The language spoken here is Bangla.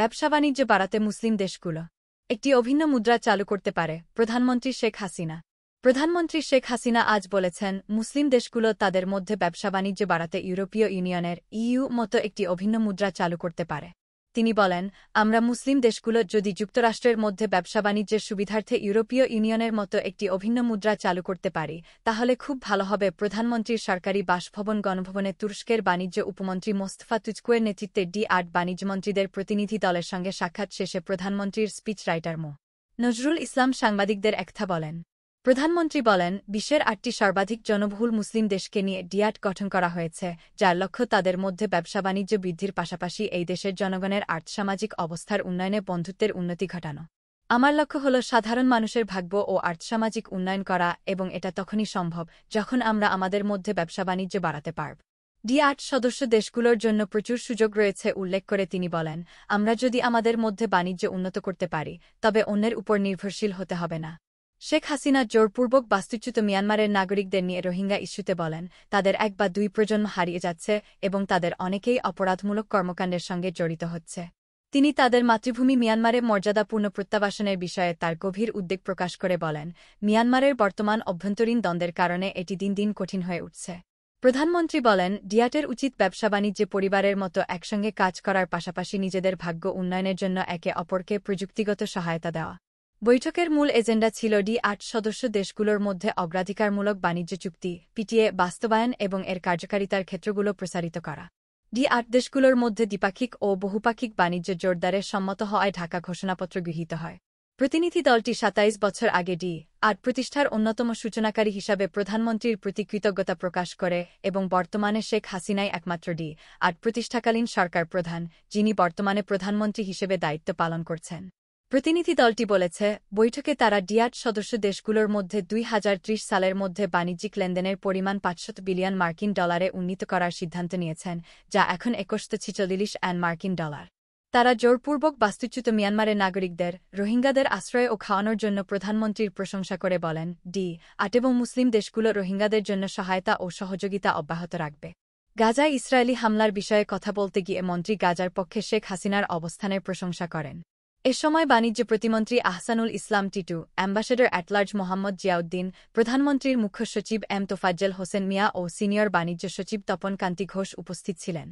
ব্যবসা বাণিজ্য বাড়াতে মুসলিম দেশগুলো একটি অভিন্ন মুদ্রা চালু করতে পারে প্রধানমন্ত্রী শেখ হাসিনা প্রধানমন্ত্রী শেখ হাসিনা আজ বলেছেন মুসলিম দেশগুলো তাদের মধ্যে ব্যবসা বাণিজ্য বাড়াতে ইউরোপীয় ইউনিয়নের ইইউ মতো একটি অভিন্ন মুদ্রা চালু করতে পারে তিনি বলেন আমরা মুসলিম দেশগুলো যদি যুক্তরাষ্ট্রের মধ্যে ব্যবসা বাণিজ্যের সুবিধার্থে ইউরোপীয় ইউনিয়নের মতো একটি অভিন্ন মুদ্রা চালু করতে পারি তাহলে খুব ভালো হবে প্রধানমন্ত্রীর সরকারি বাসভবন গণভবনে তুরস্কের বাণিজ্য উপমন্ত্রী মোস্তফা তুজকুয়ের নেতৃত্বে ডি আট বাণিজ্যমন্ত্রীদের প্রতিনিধি দলের সঙ্গে সাক্ষাৎ শেষে প্রধানমন্ত্রীর স্পিচ রাইটার মো নজরুল ইসলাম সাংবাদিকদের একথা বলেন প্রধানমন্ত্রী বলেন বিশ্বের আটটি সর্বাধিক জনবহুল মুসলিম দেশকে নিয়ে ডিয়াট গঠন করা হয়েছে যার লক্ষ্য তাদের মধ্যে ব্যবসা বাণিজ্য বৃদ্ধির পাশাপাশি এই দেশের জনগণের আর্থসামাজিক অবস্থার উন্নয়নে বন্ধুত্বের উন্নতি ঘটানো আমার লক্ষ্য হল সাধারণ মানুষের ভাগ্য ও আর্থসামাজিক উন্নয়ন করা এবং এটা তখনই সম্ভব যখন আমরা আমাদের মধ্যে ব্যবসা বাণিজ্য বাড়াতে পারব ডি আট সদস্য দেশগুলোর জন্য প্রচুর সুযোগ রয়েছে উল্লেখ করে তিনি বলেন আমরা যদি আমাদের মধ্যে বাণিজ্য উন্নত করতে পারি তবে অন্যের উপর নির্ভরশীল হতে হবে না শেখ হাসিনা জোরপূর্বক বাস্তুচ্যুত মিয়ানমারের নাগরিকদের নিয়ে রোহিঙ্গা ইস্যুতে বলেন তাদের এক বা দুই প্রজন্ম হারিয়ে যাচ্ছে এবং তাদের অনেকেই অপরাধমূলক কর্মকাণ্ডের সঙ্গে জড়িত হচ্ছে তিনি তাদের মাতৃভূমি মিয়ানমারে মর্যাদাপূর্ণ প্রত্যাবাসনের বিষয়ে তার গভীর উদ্বেগ প্রকাশ করে বলেন মিয়ানমারের বর্তমান অভ্যন্তরীণ দ্বন্দ্বের কারণে এটি দিন দিন কঠিন হয়ে উঠছে প্রধানমন্ত্রী বলেন ডিয়াটের উচিত ব্যবসা বাণিজ্যে পরিবারের মতো একসঙ্গে কাজ করার পাশাপাশি নিজেদের ভাগ্য উন্নয়নের জন্য একে অপরকে প্রযুক্তিগত সহায়তা দেওয়া বৈঠকের মূল এজেন্ডা ছিল ডি আট সদস্য দেশগুলোর মধ্যে অগ্রাধিকারমূলক বাণিজ্য চুক্তি পিটিএ বাস্তবায়ন এবং এর কার্যকারিতার ক্ষেত্রগুলো প্রসারিত করা ডি আট দেশগুলোর মধ্যে দ্বিপাক্ষিক ও বহুপাক্ষিক বাণিজ্য জোরদারে সম্মত হওয়ায় ঢাকা ঘোষণাপত্র গৃহীত হয় প্রতিনিধি দলটি সাতাইশ বছর আগে ডি আট প্রতিষ্ঠার অন্যতম সূচনাকারী হিসাবে প্রধানমন্ত্রীর প্রতি কৃতজ্ঞতা প্রকাশ করে এবং বর্তমানে শেখ হাসিনাই একমাত্র ডি আট প্রতিষ্ঠাকালীন সরকার প্রধান যিনি বর্তমানে প্রধানমন্ত্রী হিসেবে দায়িত্ব পালন করছেন প্রতিনিধি দলটি বলেছে বৈঠকে তারা ডিয়াট সদস্য দেশগুলোর মধ্যে দুই সালের মধ্যে বাণিজ্যিক লেনদেনের পরিমাণ পাঁচশত বিলিয়ন মার্কিন ডলারে উন্নীত করার সিদ্ধান্ত নিয়েছেন যা এখন একশত ছিচল্লিশ অ্যান মার্কিন ডলার তারা জোরপূর্বক বাস্তুচ্যুত মিয়ানমারের নাগরিকদের রোহিঙ্গাদের আশ্রয় ও খাওয়ানোর জন্য প্রধানমন্ত্রীর প্রশংসা করে বলেন ডি আট এবং মুসলিম দেশগুলো রোহিঙ্গাদের জন্য সহায়তা ও সহযোগিতা অব্যাহত রাখবে গাজায় ইসরায়েলি হামলার বিষয়ে কথা বলতে গিয়ে মন্ত্রী গাজার পক্ষে শেখ হাসিনার অবস্থানের প্রশংসা করেন এ সময় বাণিজ্য প্রতিমন্ত্রী আহসানুল ইসলাম টিটু অ্যাম্বাসেডর অ্যাটলার্জ মোহাম্মদ জিয়াউদ্দিন প্রধানমন্ত্রীর মুখ্য সচিব এম তোফাজ্জল হোসেন মিয়া ও সিনিয়র বাণিজ্য সচিব তপন কান্তি ঘোষ উপস্থিত ছিলেন